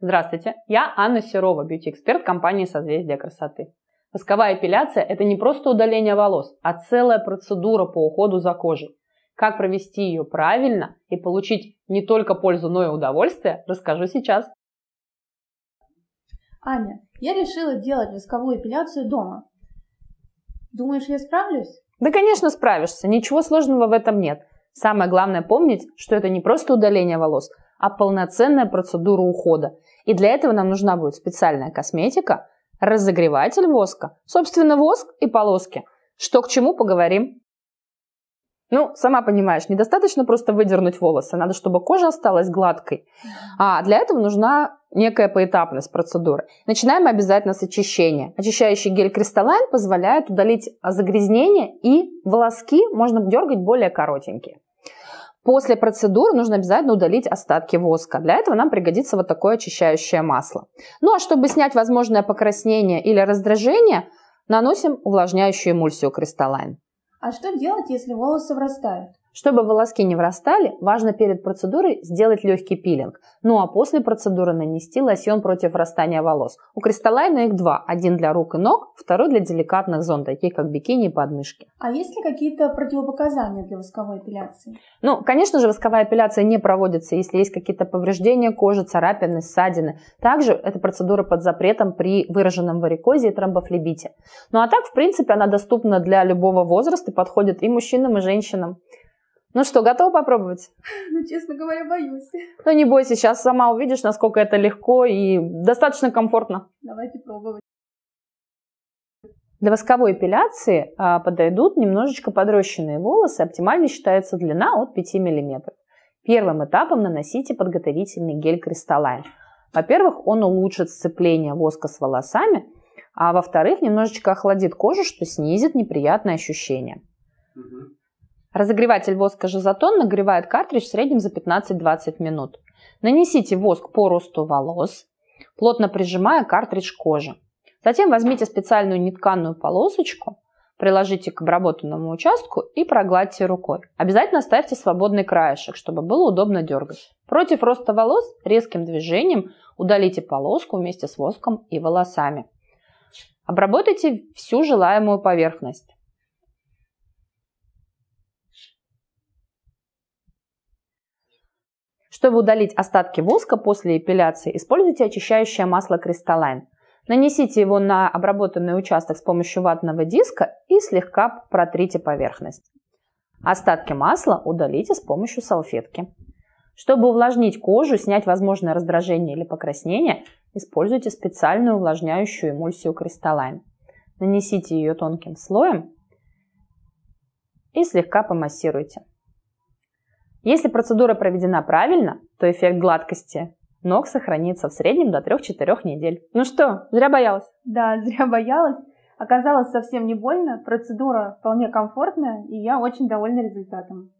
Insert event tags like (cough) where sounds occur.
Здравствуйте, я Анна Серова, бьюти-эксперт компании «Созвездие красоты». Восковая эпиляция – это не просто удаление волос, а целая процедура по уходу за кожей. Как провести ее правильно и получить не только пользу, но и удовольствие, расскажу сейчас. Аня, я решила делать восковую эпиляцию дома. Думаешь, я справлюсь? Да, конечно, справишься. Ничего сложного в этом нет. Самое главное помнить, что это не просто удаление волос, а полноценная процедура ухода. И для этого нам нужна будет специальная косметика, разогреватель воска, собственно, воск и полоски. Что к чему, поговорим. Ну, сама понимаешь, недостаточно просто выдернуть волосы, надо, чтобы кожа осталась гладкой. А для этого нужна некая поэтапность процедуры. Начинаем обязательно с очищения. Очищающий гель кристаллайн позволяет удалить загрязнение и волоски можно дергать более коротенькие. После процедуры нужно обязательно удалить остатки воска. Для этого нам пригодится вот такое очищающее масло. Ну а чтобы снять возможное покраснение или раздражение, наносим увлажняющую эмульсию кристаллайн. А что делать, если волосы врастают? Чтобы волоски не врастали, важно перед процедурой сделать легкий пилинг, ну а после процедуры нанести лосьон против врастания волос. У кристаллайна их два, один для рук и ног, второй для деликатных зон, таких как бикини и подмышки. А есть ли какие-то противопоказания для восковой эпиляции? Ну, конечно же, восковая эпиляция не проводится, если есть какие-то повреждения кожи, царапины, ссадины. Также эта процедура под запретом при выраженном варикозе и тромбофлебите. Ну а так, в принципе, она доступна для любого возраста и подходит и мужчинам, и женщинам. Ну что, готова попробовать? (laughs) Ну, честно говоря, боюсь. Ну, не бойся, сейчас сама увидишь, насколько это легко и достаточно комфортно. Давайте пробовать. Для восковой эпиляции а, подойдут немножечко подрощенные волосы. Оптимально считается длина от 5 мм. Первым этапом наносите подготовительный гель Кристаллайн. Во-первых, он улучшит сцепление воска с волосами, а во-вторых, немножечко охладит кожу, что снизит неприятное ощущение. Разогреватель воска Жизотон нагревает картридж в среднем за 15-20 минут. Нанесите воск по росту волос, плотно прижимая картридж коже. Затем возьмите специальную нетканную полосочку, приложите к обработанному участку и прогладьте рукой. Обязательно ставьте свободный краешек, чтобы было удобно дергать. Против роста волос резким движением удалите полоску вместе с воском и волосами. Обработайте всю желаемую поверхность. Чтобы удалить остатки воска после эпиляции, используйте очищающее масло Кристаллайн. Нанесите его на обработанный участок с помощью ватного диска и слегка протрите поверхность. Остатки масла удалите с помощью салфетки. Чтобы увлажнить кожу, снять возможное раздражение или покраснение, используйте специальную увлажняющую эмульсию Кристаллайн. Нанесите ее тонким слоем и слегка помассируйте. Если процедура проведена правильно, то эффект гладкости ног сохранится в среднем до 3-4 недель. Ну что, зря боялась? Да, (laughs) зря боялась. Оказалось совсем не больно, процедура вполне комфортная, и я очень довольна результатом.